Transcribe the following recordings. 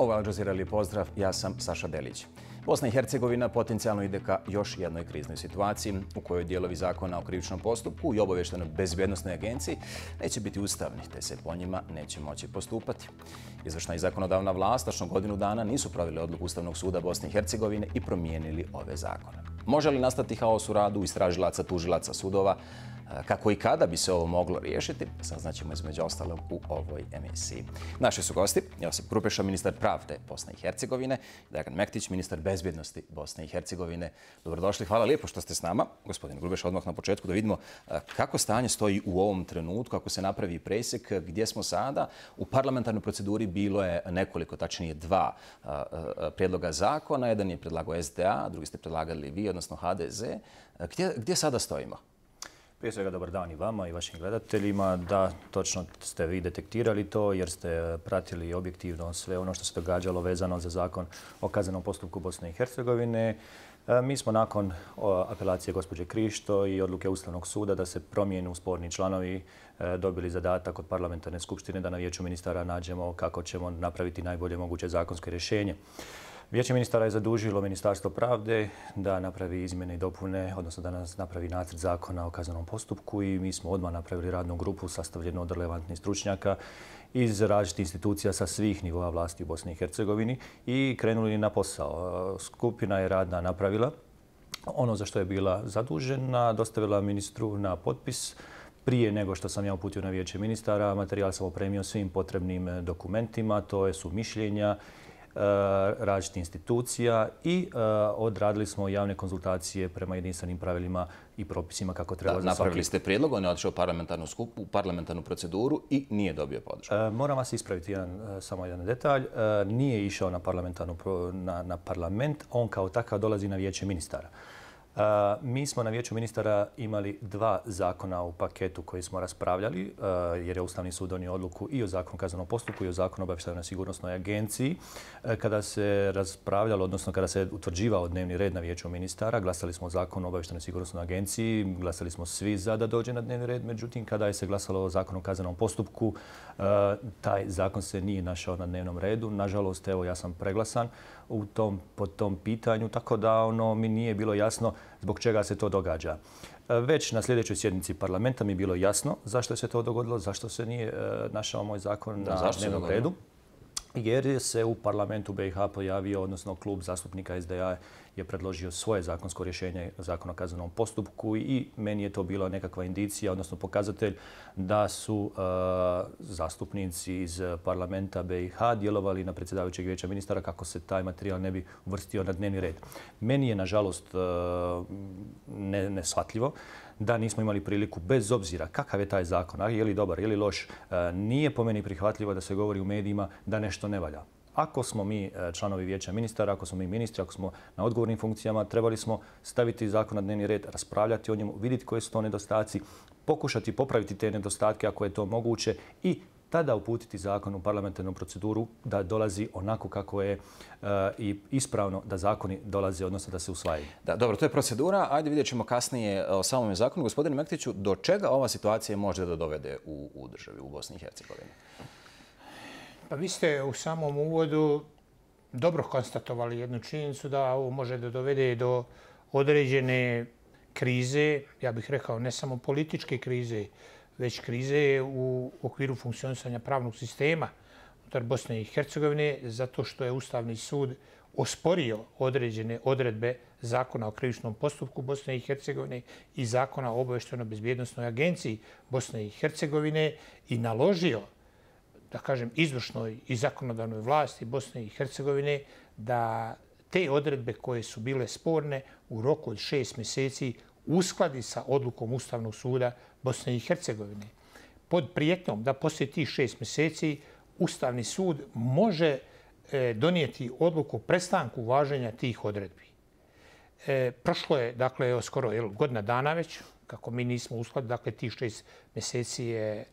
Ovo je Al Jazeera Li pozdrav, ja sam Saša Delić. Bosna i Hercegovina potencijalno ide ka još jednoj kriznoj situaciji u kojoj dijelovi zakona o krivičnom postupku i obaveštenoj bezbjednostnoj agenciji neće biti ustavni, te se po njima neće moći postupati. Izvršna i zakonodavna vlast tačno godinu dana nisu pravili odluku Ustavnog suda Bosne i Hercegovine i promijenili ove zakone. Može li nastati haos u radu istražilaca, tužilaca, sudova? Kako i kada bi se ovo moglo riješiti, saznaćemo između ostalog u ovoj emisiji. Naši su gosti Josip Krupeša, ministar pravde Bosne i Hercegovine, Dragan Mektić, ministar bezbjednosti Bosne i Hercegovine. Dobrodošli, hvala lijepo što ste s nama. Gospodin Krupeša, odmah na početku da vidimo kako stanje stoji u ovom trenutku, kako se napravi presjek, gdje smo sada. U parlamentarnoj proceduri bilo je nekoliko, tačnije dva prijedloga zakona. Jedan je predlago SDA, drugi ste predlagali vi, odnosno HDZ. Gdje, gdje sada stojimo? Prije svega dobar dan i vama i vašim gledateljima. Da, točno ste vi detektirali to jer ste pratili objektivno sve ono što se događalo vezano za zakon o kazanom postupku Bosne i Hercegovine. E, mi smo nakon apelacije gospođe Krišto i odluke Ustavnog suda da se promijenu sporni članovi e, dobili zadatak od parlamentarne skupštine da na vječu ministara nađemo kako ćemo napraviti najbolje moguće zakonske rješenje. Vijeće ministara je zadužilo Ministarstvo pravde da napravi izmjene i dopune, odnosno da nas napravi nacrt zakona o kazanom postupku i mi smo odmah napravili radnu grupu sastavljenu od relevantnih stručnjaka iz različitih institucija sa svih nivova vlasti u Bosni i Hercegovini i krenuli na posao. Skupina je radna napravila ono za što je bila zadužena, dostavila ministru na potpis prije nego što sam ja uputio na vijeće ministara. Materijal sam opremio svim potrebnim dokumentima, to je su mišljenja, E, različitih institucija i e, odradili smo javne konzultacije prema jedinstvenim pravilima i propisima kako treba zasvrati. Napravili ste prijedlog, on je odšao u parlamentarnu proceduru i nije dobio podršku. E, moram vas ispraviti samo jedan detalj. Nije išao na parlament, on kao takav dolazi na vijeće ministara. Mi smo na vijeću ministara imali dva zakona u paketu koji smo raspravljali, jer je Ustavni sud donio odluku i o zakonu kaznenom postupku i o zakonu obavještavljena sigurnosnoj agenciji. Kada se raspravljalo, odnosno kada se utvrđivao dnevni red na vijeću ministara, glasali smo o zakonu obavještavljena sigurnosnoj agenciji, glasali smo svi za da dođe na dnevni red, međutim, kada je se glasalo o zakonu kaznenom postupku, taj zakon se nije našao na dnevnom redu. Nažalost, evo, ja sam preglasan, po tom pitanju, tako da ono, mi nije bilo jasno zbog čega se to događa. E, već na sljedećoj sjednici parlamenta mi je bilo jasno zašto se to dogodilo, zašto se nije e, našao moj zakon na dnevnom redu. Zašto dogodilo? jer je se u parlamentu BiH pojavio, odnosno klub zastupnika SDA je predložio svoje zakonsko rješenje zakona o kazanom postupku i meni je to bila nekakva indicija, odnosno pokazatelj da su e, zastupnici iz parlamenta BiH djelovali na predsjedavajućeg veća ministara kako se taj materijal ne bi uvrstio na dnevni red. Meni je, nažalost, e, nesvatljivo da nismo imali priliku, bez obzira kakav je taj zakon, je li dobar, je li loš, e, nije po meni prihvatljivo da se govori u medijima da nešto ne valja. Ako smo mi e, članovi vijeća ministara, ako smo mi ministri, ako smo na odgovornim funkcijama, trebali smo staviti zakon na dnevni red, raspravljati o njemu, vidjeti koje su to nedostaci, pokušati popraviti te nedostatke ako je to moguće i tada uputiti zakon u parlamentarnu proceduru da dolazi onako kako je eh, i ispravno da zakoni dolaze, odnosno da se usvaje. Da, dobro, to je procedura. Ajde vidjet ćemo kasnije eh, o samom zakonu. Gospodine Mektiću, do čega ova situacija može da dovede u državi, u Bosni i Hercegovini? Pa vi ste u samom uvodu dobro konstatovali jednu činjenicu da ovo može da dovede do određene krize, ja bih rekao ne samo političke krize, već krize u okviru funkcionisanja pravnog sistema unutar Bosne i Hercegovine, zato što je Ustavni sud osporio određene odredbe zakona o krivičnom postupku Bosne i Hercegovine i zakona o obaveštveno-bezbjednostnoj agenciji Bosne i Hercegovine i naložio, da kažem, izvršnoj i zakonodavnoj vlasti Bosne i Hercegovine da te odredbe koje su bile sporne u roku od šest mjeseci uskladi sa odlukom Ustavnog suda Bosne i Hercegovine. Pod prijetnjom da poslije tih šest meseci Ustavni sud može e, donijeti odluku prestanku važenja tih odredbi. E, prošlo je, dakle, skoro jel, godina dana već, kako mi nismo uskladili, dakle, tih šest mjeseci je e,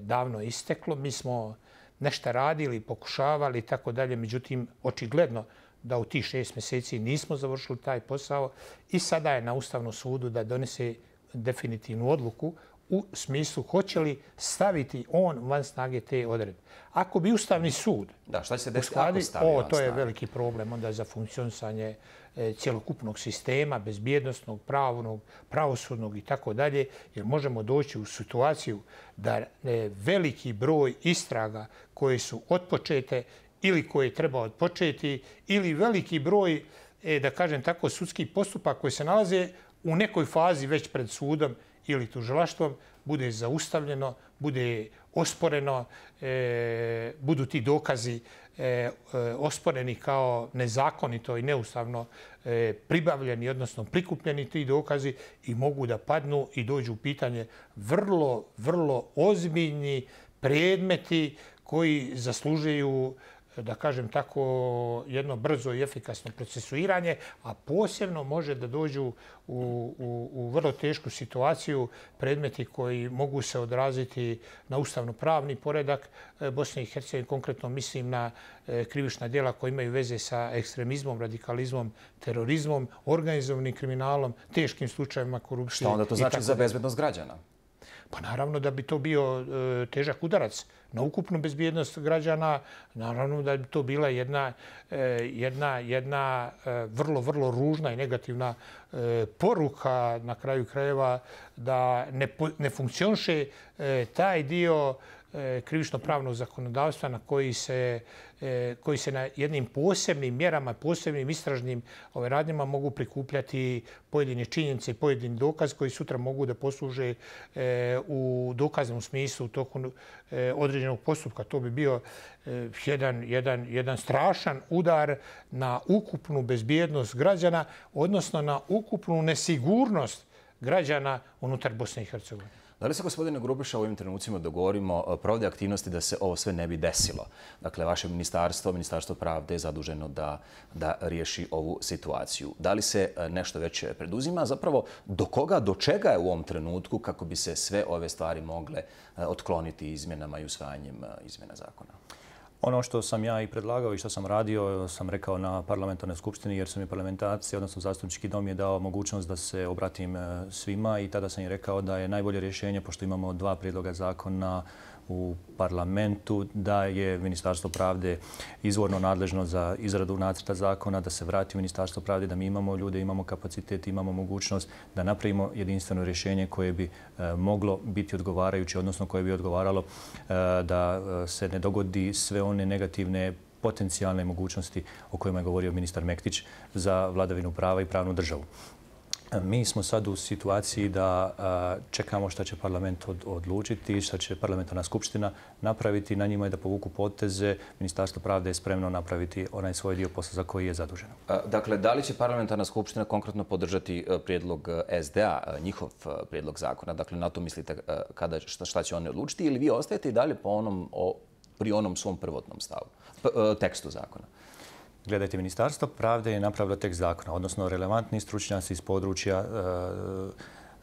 davno isteklo. Mi smo nešto radili, pokušavali i tako dalje, međutim, očigledno, da u ti šest mjeseci nismo završili taj posao i sada je na Ustavnom sudu da donese definitivnu odluku u smislu hoće li staviti on van snage te odrede. Ako bi Ustavni sud... Da, šta će se desi ako stavi O, to je veliki problem onda za funkcionisanje e, cijelokupnog sistema, bezbjednostnog, pravnog, pravosudnog i tako dalje, jer možemo doći u situaciju da e, veliki broj istraga koje su otpočete ili koje treba odpočeti, ili veliki broj, e, da kažem tako, sudski postupak koji se nalaze u nekoj fazi već pred sudom ili tužilaštvom, bude zaustavljeno, bude osporeno, e, budu ti dokazi e, osporeni kao nezakonito i neustavno pribavljeni, odnosno prikupljeni ti dokazi i mogu da padnu i dođu u pitanje vrlo, vrlo ozbiljni predmeti koji zaslužuju da kažem tako, jedno brzo i efikasno procesuiranje, a posebno može da dođu u, u, u vrlo tešku situaciju predmeti koji mogu se odraziti na ustavno-pravni poredak e, Bosne i Hercegovine, konkretno mislim na e, krivišna djela koja imaju veze sa ekstremizmom, radikalizmom, terorizmom, organizovnim kriminalom, teškim slučajima korupcije. Što onda to znači za bezbednost građana? pa naravno da bi to bio e, težak udarac na ukupnu bezbjednost građana, naravno da bi to bila jedna, e, jedna, jedna e, vrlo, vrlo ružna i negativna poruka na kraju krajeva da ne, ne funkcionše taj dio E, krivično-pravnog zakonodavstva na koji se, e, koji se na jednim posebnim mjerama, posebnim istražnim radnjama mogu prikupljati pojedine činjenice i pojedini dokaz koji sutra mogu da posluže e, u dokaznom smislu u toku određenog postupka. To bi bio jedan, jedan, jedan strašan udar na ukupnu bezbjednost građana, odnosno na ukupnu nesigurnost građana unutar Bosne i Hercegovine. Da li se, gospodine Grubiša, u ovim trenucima dogovorimo eh, provode aktivnosti da se ovo sve ne bi desilo? Dakle, vaše ministarstvo, ministarstvo pravde je zaduženo da riješi ovu situaciju. Da li se eh, nešto već preduzima? Zapravo, do koga, do čega je u ovom trenutku kako bi se sve ove stvari mogle eh, otkloniti izmjenama i usvajanjem izmjena zakona? Ono što sam ja i predlagao i što sam radio, sam rekao na parlamentarnoj skupštini jer sam i parlamentacija, odnosno zastupnički dom je dao mogućnost da se obratim e, svima i tada sam i rekao da je najbolje rješenje, pošto imamo dva prijedloga zakona, u parlamentu da je Ministarstvo pravde izvorno nadležno za izradu nacrta zakona, da se vrati u Ministarstvo pravde, da mi imamo ljude, imamo kapacitet, imamo mogućnost da napravimo jedinstveno rješenje koje bi e, moglo biti odgovarajuće, odnosno koje bi odgovaralo e, da e, se ne dogodi sve one negativne potencijalne mogućnosti o kojima je govorio ministar Mektić za vladavinu prava i pravnu državu. E, mi smo sad u situaciji da e, čekamo šta će parlament odlučiti, šta će parlamentarna skupština napraviti. Na njima je da povuku poteze. Ministarstvo pravde je spremno napraviti onaj svoj dio posla za koji je zaduženo. E, dakle, da li će parlamentarna skupština konkretno podržati prijedlog SDA, njihov prijedlog zakona? Dakle, na to mislite šta će oni odlučiti ili vi ostajete i dalje pri onom svom prvotnom stavu, tekstu zakona? Gledajte, Ministarstvo pravde je napravilo tekst zakona, odnosno relevantni stručnjaci iz područja e,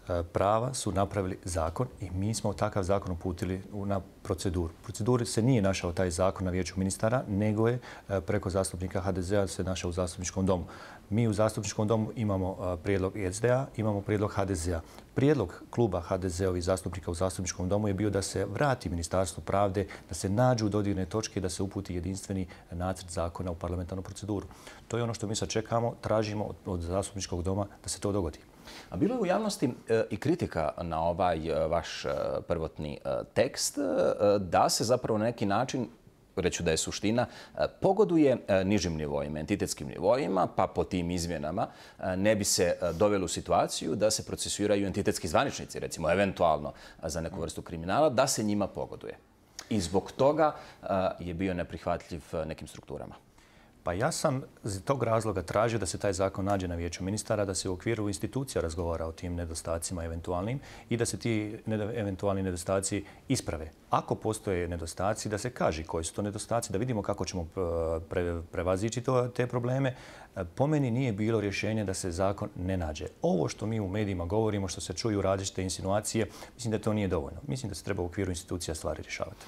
E, prava su napravili zakon i mi smo takav zakon uputili na proceduru. U proceduri se nije našao taj zakon na vijeću ministara, nego je e, preko zastupnika HDZ-a se našao u zastupničkom domu. Mi u zastupničkom domu imamo e, prijedlog SDA, imamo prijedlog HDZ-a. Prijedlog kluba HDZ-ovi zastupnika u zastupničkom domu je bio da se vrati ministarstvo pravde, da se nađu dodirne točke i da se uputi jedinstveni nacrt zakona u parlamentarnu proceduru. To je ono što mi sad čekamo, tražimo od zastupničkog doma da se to dogodi. A bilo je u javnosti eh, i kritika na ovaj eh, vaš eh, prvotni tekst da se zapravo na neki način reću da je suština, pogoduje nižim nivoima, entitetskim nivoima, pa po tim izmjenama ne bi se dovelo u situaciju da se procesiraju entitetski zvaničnici, recimo eventualno za neku vrstu kriminala, da se njima pogoduje. I zbog toga je bio neprihvatljiv nekim strukturama. Pa ja sam iz tog razloga tražio da se taj zakon nađe na vijeću ministara, da se u okviru institucija razgovara o tim nedostacima eventualnim i da se ti eventualni nedostaci isprave. Ako postoje nedostaci, da se kaži koji su to nedostaci, da vidimo kako ćemo e, prevazići te probleme, E, pomeni nije bilo rješenje da se zakon ne nađe. Ovo što mi u medijima govorimo, što se čuju različite insinuacije, mislim da to nije dovoljno. Mislim da se treba u okviru institucija stvari rješavati.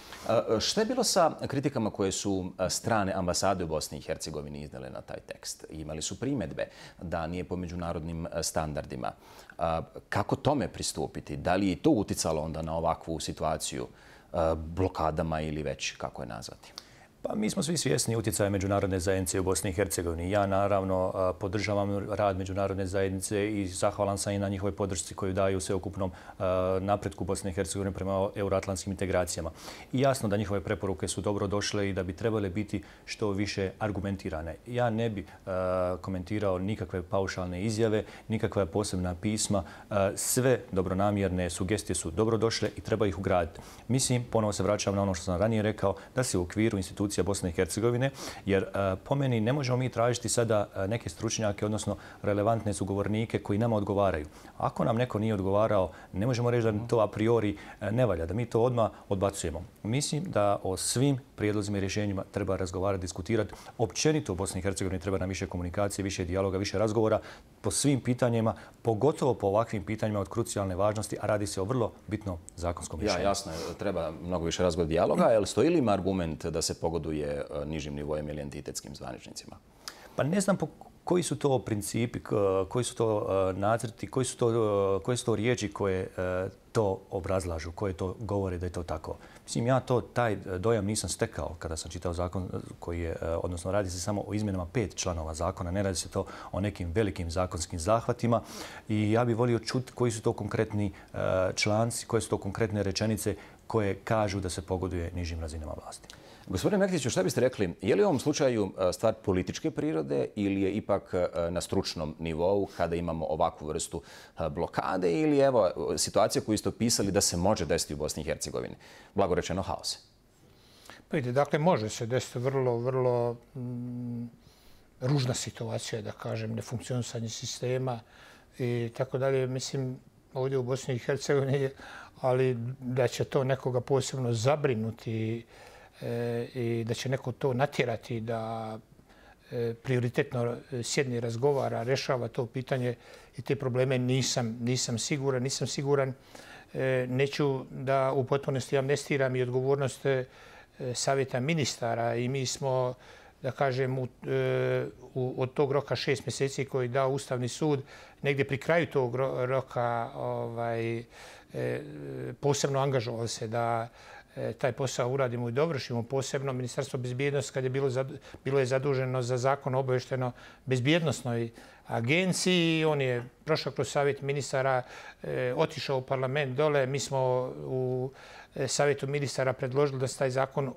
Šta je bilo sa kritikama koje su e, strane ambasade u Bosni i Hercegovini iznele na taj tekst? Imali su primedbe da nije po međunarodnim e, standardima. Kako tome pristupiti? Da li je to uticalo onda na ovakvu situaciju blokadama ili već kako je nazvati? Kako? Pa mi smo svi svjesni utjecaja međunarodne zajednice u Bosni i Hercegovini. Ja naravno podržavam rad međunarodne zajednice i zahvalan sam i na njihovoj podršci koju daju u sveokupnom napretku Bosne i Hercegovine prema euroatlantskim integracijama. I jasno da njihove preporuke su dobro došle i da bi trebale biti što više argumentirane. Ja ne bi komentirao nikakve paušalne izjave, nikakve posebna pisma. Sve dobronamjerne sugestije su dobro došle i treba ih ugraditi. Mislim, ponovo se vraćam na ono što sam ranije rekao, da se u okviru institucije institucija Bosne i Hercegovine, jer e, po meni ne možemo mi tražiti sada e, neke stručnjake, odnosno relevantne sugovornike koji nama odgovaraju. Ako nam neko nije odgovarao, ne možemo reći da to a priori e, ne valja, da mi to odmah odbacujemo. Mislim da o svim prijedlozima i rješenjima treba razgovarati, diskutirati. Općenito u Bosni i Hercegovini treba nam više komunikacije, više dijaloga, više razgovora po svim pitanjima, pogotovo po ovakvim pitanjima od krucijalne važnosti, a radi se o vrlo bitno zakonskom rješenju. Ja, jasno, treba mnogo više razgovora dijaloga. Je li ima argument da se pogoduje e, nižim nivojem ili entitetskim zvaničnicima? Pa ne znam po koji su to principi, koji su to e, nacrti, koji su to, e, koje su to riječi koje e, to obrazlažu, koje to govore da je to tako. Mislim, ja to, taj dojam nisam stekao kada sam čitao zakon koji je, odnosno radi se samo o izmjenama pet članova zakona, ne radi se to o nekim velikim zakonskim zahvatima i ja bih volio čuti koji su to konkretni članci, koje su to konkretne rečenice koje kažu da se pogoduje nižim razinama vlasti. Gospodine Mektiću, šta biste rekli, je li u ovom slučaju e, stvar političke prirode ili je ipak e, na stručnom nivou kada imamo ovakvu vrstu e, blokade ili evo situacija koju ste opisali da se može desiti u Bosni i Hercegovini? Blagorečeno haos. Pa dakle, može se desiti vrlo, vrlo mm, ružna situacija, da kažem, nefunkcionisanje sistema i tako dalje. Mislim, ovdje u Bosni i Hercegovini, ali da će to nekoga posebno zabrinuti i i da će neko to natjerati da e, prioritetno e, sjedni razgovara, rešava to pitanje i te probleme nisam, nisam siguran. Nisam siguran. E, neću da u potpunosti amnestiram i odgovornost savjeta ministara i mi smo da kažem, u, od tog roka šest mjeseci koji je dao Ustavni sud, negdje pri kraju tog roka ovaj, posebno angažovali se da E, taj posao uradimo i dovršimo. Posebno Ministarstvo bezbijednosti kad je bilo zaduženo za zakon obavešteno bezbijednostnoj agenciji. On je prošao kroz savjet ministara, e, otišao u parlament dole. Mi smo u e, savjetu ministara predložili da se taj zakon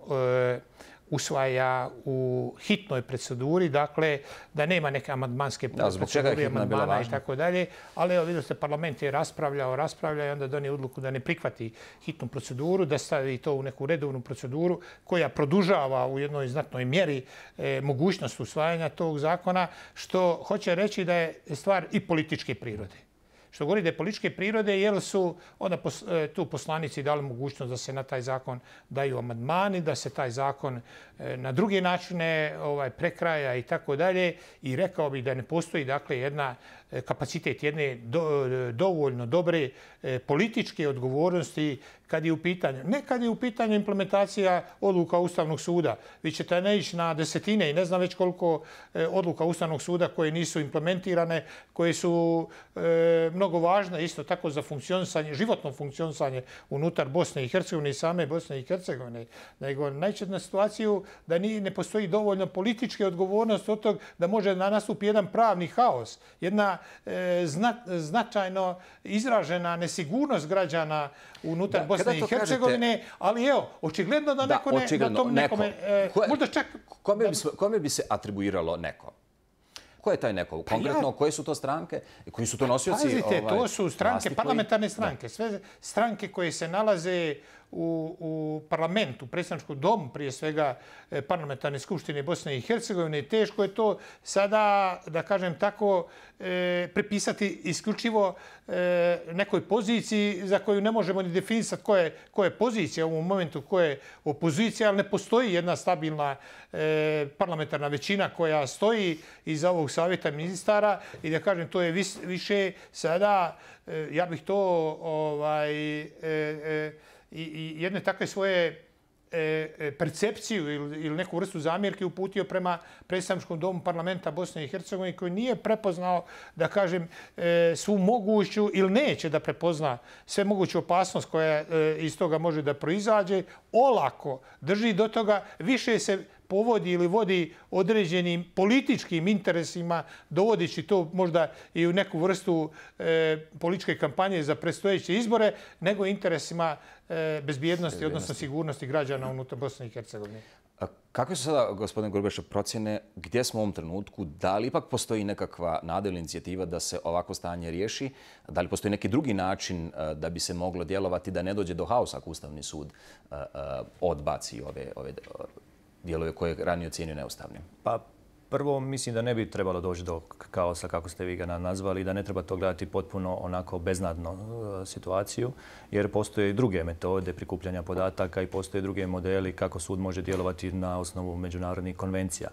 usvaja u hitnoj proceduri, dakle, da nema neke amadmanske procedure, amadmana i tako dalje. Ali evo vidite, parlament je raspravljao, raspravljao i onda donio odluku da ne prihvati hitnu proceduru, da stavi to u neku redovnu proceduru koja produžava u jednoj znatnoj mjeri e, mogućnost usvajanja tog zakona, što hoće reći da je stvar i političke prirode što govori da je političke prirode, jer su onda e, tu poslanici dali mogućnost da se na taj zakon daju amadmani, da se taj zakon e, na druge načine ovaj, prekraja i tako dalje. I rekao bih da ne postoji dakle, jedna E, kapacitet jedne e, dovoljno dobre e, političke odgovornosti kad je u pitanju, ne kad je u pitanju implementacija odluka Ustavnog suda. Vi ćete ne ići na desetine i ne znam već koliko odluka Ustavnog suda koje nisu implementirane, koje su mnogo važne isto tako za funkcionisanje, životno funkcionisanje unutar Bosne i Hercegovine i same Bosne i Hercegovine, nego najće na situaciju da ni ne postoji dovoljno političke odgovornosti od tog da može na nastupi jedan pravni haos, jedna E, značajno izražena nesigurnost građana unutar da, Bosne i Hercegovine, ali evo, očigledno da neko ne, da tom nekome... E, možda čak... Kome bi, kom bi se atribuiralo neko? Ko je taj neko? Pa Konkretno, koje su to stranke? Koji su to nosioci? Pazite, ovaj, to su stranke, parlamentarne stranke. Sve stranke koje se nalaze u, u parlamentu, u predstavničkom domu, prije svega e, parlamentarne skupštine Bosne i Hercegovine, teško je to sada, da kažem tako, e, prepisati isključivo e, nekoj poziciji za koju ne možemo ni definisati koja je, ko je pozicija u ovom momentu, koja je opozicija, ali ne postoji jedna stabilna parlamentarna većina koja stoji iza ovog savjeta ministara i da kažem, to je više sada, ja bih to ovaj i, i jedne takve svoje e, e, percepciju ili, ili neku vrstu zamjerke uputio prema predstavničkom domu parlamenta Bosne i Hercegovine koji nije prepoznao, da kažem, e, svu moguću ili neće da prepozna sve moguću opasnost koja e, iz toga može da proizađe, olako drži do toga, više se povodi ili vodi određenim političkim interesima, dovodići to možda i u neku vrstu e, političke kampanje za predstojeće izbore, nego interesima e, bezbijednosti, odnosno sigurnosti građana unutar Bosne i Hercegovine. Kakve su sada, gospodine Grubeša, procjene gdje smo u ovom trenutku? Da li ipak postoji nekakva nadelja inicijativa da se ovako stanje riješi? Da li postoji neki drugi način e, da bi se moglo djelovati da ne dođe do haosa ako Ustavni sud e, odbaci ove, ove dijelove koje je ranije ocijenio neustavnim? Pa prvo mislim da ne bi trebalo doći do kaosa kako ste vi ga nazvali i da ne treba to gledati potpuno onako beznadno e, situaciju jer postoje i druge metode prikupljanja podataka i postoje druge modeli kako sud može djelovati na osnovu međunarodnih konvencija.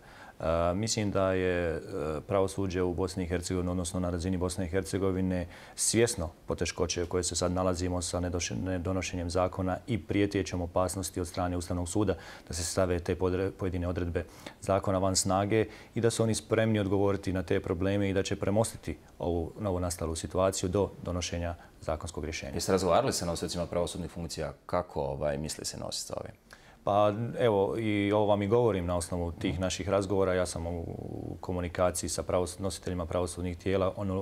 Mislim da je e, pravosuđe u Bosni i Hercegovini, odnosno na razini Bosne i Hercegovine, svjesno poteškoće koje se sad nalazimo sa nedonošenjem zakona i prijetjećom opasnosti od strane Ustavnog suda da se stave te pojedine odredbe zakona van snage i da su oni spremni odgovoriti na te probleme i da će premostiti ovu novo nastalu situaciju do donošenja zakonskog rješenja. Jeste razgovarali na nosicima pravosudnih funkcija? Kako ovaj, misli se nositi sa ovim? Pa evo, i ovo vam i govorim na osnovu tih naših razgovora. Ja sam u komunikaciji sa nositeljima pravoslovnih tijela ono,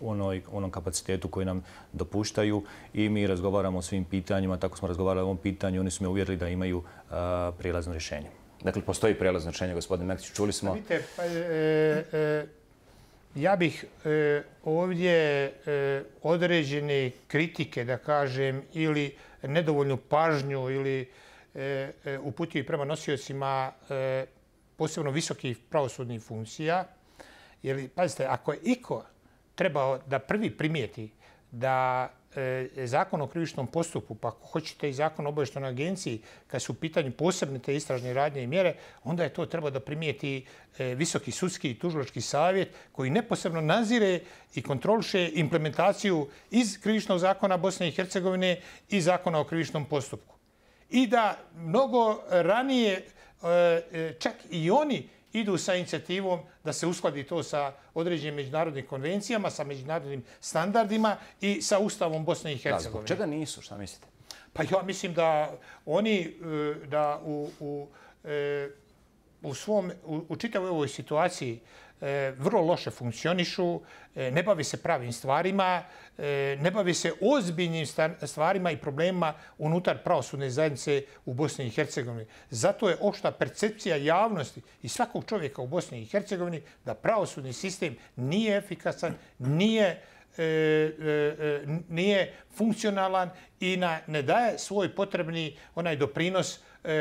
u onom kapacitetu koji nam dopuštaju i mi razgovaramo o svim pitanjima. Tako smo razgovarali o ovom pitanju. Oni su me uvjerili da imaju prilazno rješenje. Dakle, postoji prilazno rješenje, gospodine Mekić. Čuli smo... Pa vidite, pa, e, e, ja bih e, ovdje određene kritike, da kažem, ili nedovoljnu pažnju ili... E, e, uputio i prema nosiocima e, posebno visokih pravosudnih funkcija. Jer, pazite, ako je iko trebao da prvi primijeti da zakon o krivičnom postupu, pa ako hoćete i zakon o obještenoj agenciji, kad su u pitanju posebne te istražne radnje i mjere, onda je to trebao da primijeti Visoki sudski i tužiločki savjet koji neposebno nazire i kontroliše implementaciju iz krivičnog zakona Bosne i Hercegovine i zakona o krivičnom postupku i da mnogo ranije e, e, čak i oni idu sa inicijativom da se uskladi to sa određenim međunarodnim konvencijama, sa međunarodnim standardima i sa Ustavom Bosne i Hercegovine. Zbog čega nisu, šta mislite? Pa ja mislim da oni e, da u, u, u, svom, u, čitavoj ovoj situaciji E, vrlo loše funkcionišu, e, ne bavi se pravim stvarima, e, ne bavi se ozbiljnim stvarima i problemima unutar pravosudne zajednice u Bosni i Hercegovini. Zato je opšta percepcija javnosti i svakog čovjeka u Bosni i Hercegovini da pravosudni sistem nije efikasan, nije E, e, nije funkcionalan i na, ne daje svoj potrebni onaj doprinos E,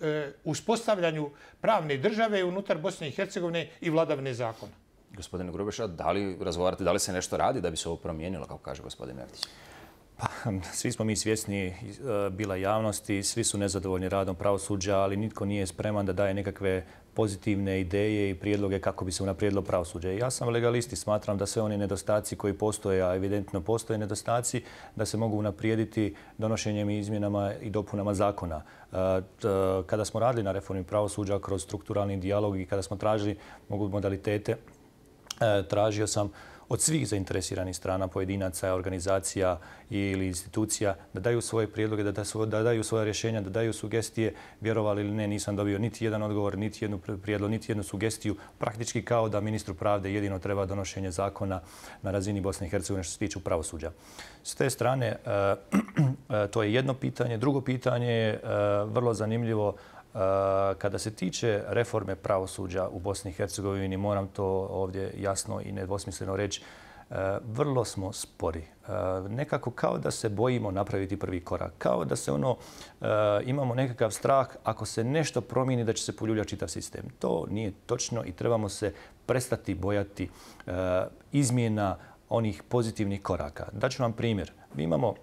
e, uspostavljanju pravne države unutar Bosne i Hercegovine i vladavne zakona. Gospodine Grubeša, da li razgovarate, da li se nešto radi da bi se ovo promijenilo, kako kaže gospodin Mertić? Pa, svi smo mi svjesni e, bila javnosti, svi su nezadovoljni radom pravosuđa, ali nitko nije spreman da daje nekakve pozitivne ideje i prijedloge kako bi se unaprijedilo pravosuđe. Ja sam legalisti, smatram da sve oni nedostaci koji postoje, a evidentno postoje nedostaci, da se mogu unaprijediti donošenjem i izmjenama i dopunama zakona. E, e, kada smo radili na reformi pravosuđa kroz strukturalni dialog i kada smo tražili modalitete, tražio sam od svih zainteresiranih strana, pojedinaca, organizacija ili institucija, da daju svoje prijedloge, da daju svoje rješenja, da daju sugestije. Vjerovali ili ne, nisam dobio niti jedan odgovor, niti jednu prijedlog, niti jednu sugestiju. Praktički kao da ministru pravde jedino treba donošenje zakona na razini Bosne i Hercegovine što se tiče pravosuđa. S te strane, eh, eh, to je jedno pitanje. Drugo pitanje je eh, vrlo zanimljivo. Kada se tiče reforme pravosuđa u Bosni i Hercegovini, moram to ovdje jasno i nedvosmisleno reći, vrlo smo spori. Nekako kao da se bojimo napraviti prvi korak. Kao da se ono, imamo nekakav strah ako se nešto promijeni da će se poljulja čitav sistem. To nije točno i trebamo se prestati bojati izmjena onih pozitivnih koraka. Daću vam primjer. Mi imamo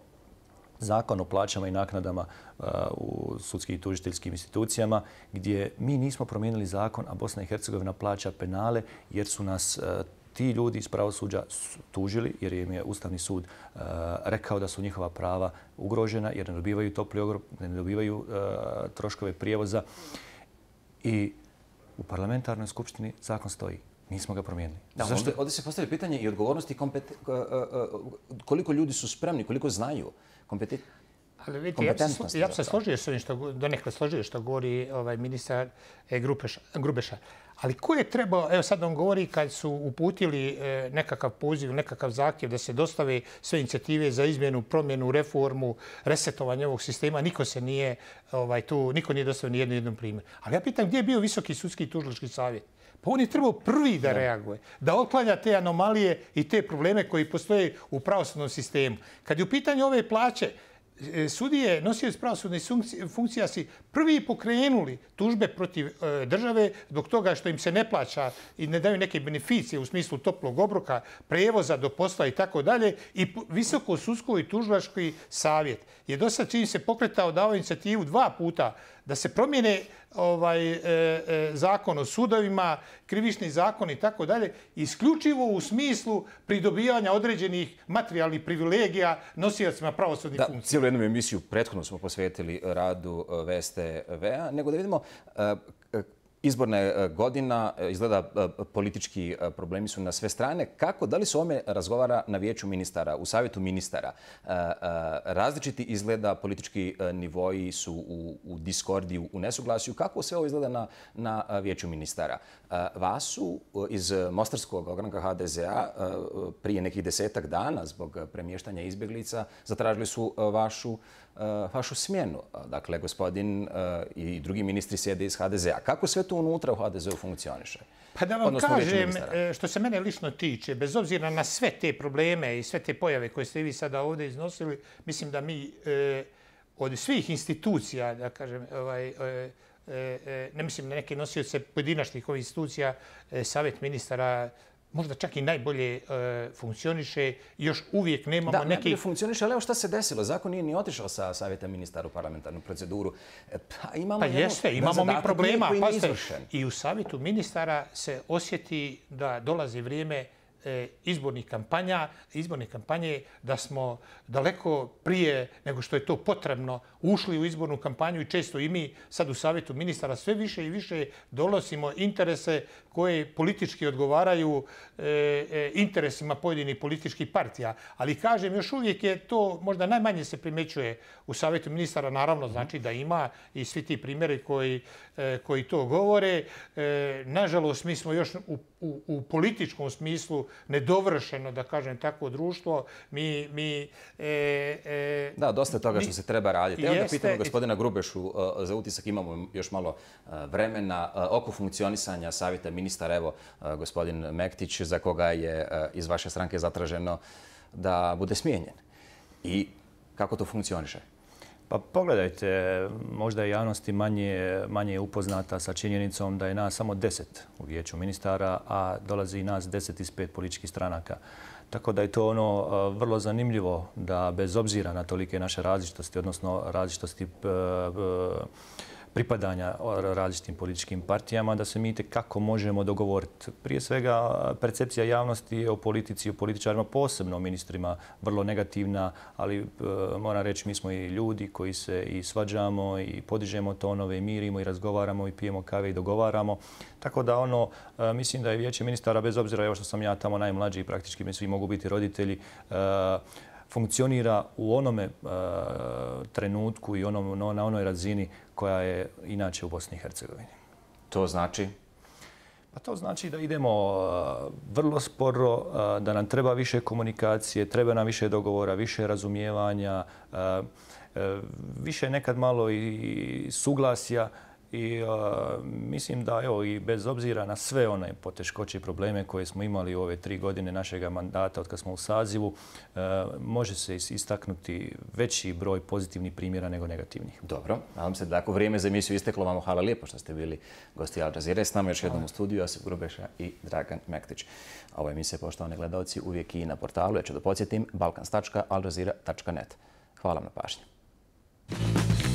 zakon o plaćama i naknadama uh, u sudskih i tužiteljskim institucijama, gdje mi nismo promijenili zakon, a Bosna i Hercegovina plaća penale jer su nas uh, ti ljudi iz pravosuđa tužili jer im je Ustavni sud uh, rekao da su njihova prava ugrožena jer ne dobivaju topli ogrob, ne dobivaju troškove prijevoza. I u parlamentarnoj skupštini zakon stoji nismo ga promijenili. Da, Zašto? Ovdje, se postavlja pitanje i odgovornosti kompet... E, e, e, koliko ljudi su spremni, koliko znaju kompetent... Ali vidite, ja bi se, složio s ovim što, do nekada složio što govori ovaj ministar e, Grupeša, Grubeša. Ali ko je trebao, evo sad on govori, kad su uputili nekakav poziv, nekakav zahtjev da se dostave sve inicijative za izmjenu, promjenu, reformu, resetovanje ovog sistema, niko se nije ovaj tu, niko nije dostavio ni jednu jednom primjer. Ali ja pitam gdje je bio Visoki sudski i tužilički savjet? Pa on je trebao prvi da reaguje, da otklanja te anomalije i te probleme koji postoje u pravosodnom sistemu. Kad je u pitanju ove plaće, E, sudije, nosioci pravosudne funkcije, si prvi pokrenuli tužbe protiv e, države zbog toga što im se ne plaća i ne daju neke beneficije u smislu toplog obroka, prevoza do posla i tako dalje. I Visoko sudsko i tužbaški savjet je do sad čim se pokretao da dao inicijativu dva puta da se promijene ovaj, e, zakon o sudovima, krivišni zakon i tako dalje, isključivo u smislu pridobijanja određenih materijalnih privilegija nosilacima pravosudnih funkcija jednom emisiju prethodno smo posvetili radu e, Veste Vea, nego da vidimo e, Izborna e, godina, e, izgleda e, politički problemi su na sve strane. Kako, da li se ome razgovara na vijeću ministara, u savjetu ministara? Različiti izgleda politički nivoji su u diskordiju, u nesuglasiju. Kako sve ovo izgleda na vijeću ministara? Vas su iz Mostarskog ogranka HDZ-a prije nekih desetak dana zbog premještanja izbjeglica zatražili su vašu Eh, vašu smjenu. Eh, dakle, gospodin eh, i drugi ministri sjede iz HDZ-a. Kako sve to unutra u HDZ-u funkcioniše? Pa da vam kažem, što se mene lično tiče, bez obzira na sve te probleme i sve te pojave koje ste vi sada ovdje iznosili, mislim da mi od svih institucija, da kažem, ovaj, ne mislim na neke nosioce ovih institucija, savjet ministara, možda čak i najbolje e, funkcioniše, još uvijek nemamo da, neke... funkcioniše, ali evo šta se desilo? Zakon nije ni otišao sa savjeta ministara u parlamentarnu proceduru. E, pa, imamo pa jeste, imamo mi problema. Pa ste, I u savjetu ministara se osjeti da dolazi vrijeme E, izbornih kampanja, izborne kampanje, da smo daleko prije nego što je to potrebno ušli u izbornu kampanju i često i mi sad u Savjetu ministara sve više i više donosimo interese koje politički odgovaraju e, e, interesima pojedinih političkih partija. Ali kažem, još uvijek je to možda najmanje se primećuje u Savjetu ministara, naravno znači da ima i svi ti primjeri koji to govore. Nažalost, mi smo još u u, u političkom smislu nedovršeno, da kažem, tako društvo. Mi, mi, e, e, da, dosta je toga što se treba raditi. Evo da pitamo gospodina Grubešu e, za utisak. Imamo još malo e, vremena. E, oko funkcionisanja savjeta ministara, evo, gospodin Mektić, za koga je iz vaše stranke zatraženo da bude smijenjen. I kako to funkcioniše? Pa pogledajte, možda je javnost manje upoznata sa činjenicom da je nas samo deset u vijeću ministara, a dolazi i nas deset iz pet političkih stranaka. Tako da je to ono e, vrlo zanimljivo da bez obzira na tolike naše različitosti, odnosno različitosti e, e, pripadanja različitim političkim partijama, da se mi te kako možemo dogovoriti. Prije svega, percepcija javnosti o politici i o političarima, posebno o ministrima, vrlo negativna, ali e, moram reći, mi smo i ljudi koji se i svađamo i podižemo tonove i mirimo i razgovaramo i pijemo kave i dogovaramo. Tako da, ono, e, mislim da je vijeće ministara, bez obzira što sam ja tamo najmlađi i praktički mi svi mogu biti roditelji, e, funkcionira u onome eh, trenutku i na onoj razini koja je inače u Bosni i Hercegovini. To znači? Pa to znači da idemo eh, vrlo sporo, eh, da nam treba više komunikacije, treba nam više dogovora, više razumijevanja, više nekad malo i suglasija, I e, mislim da, evo, i bez obzira na sve one poteškoće i probleme koje smo imali u ove tri godine našeg mandata od kad smo u sazivu, e, može se istaknuti veći broj pozitivnih primjera nego negativnih. Dobro, nadam se da ako vrijeme za emisiju isteklo, vam hvala lijepo što ste bili gosti Al Jazeera. S nama još jednom u studiju, Asif Grubeša i Dragan Mektić. A Ovo emisije, poštovani gledalci, uvijek i na portalu. Ja ću da podsjetim balkans.aljazeera.net. Hvala vam na pažnju. Thank you.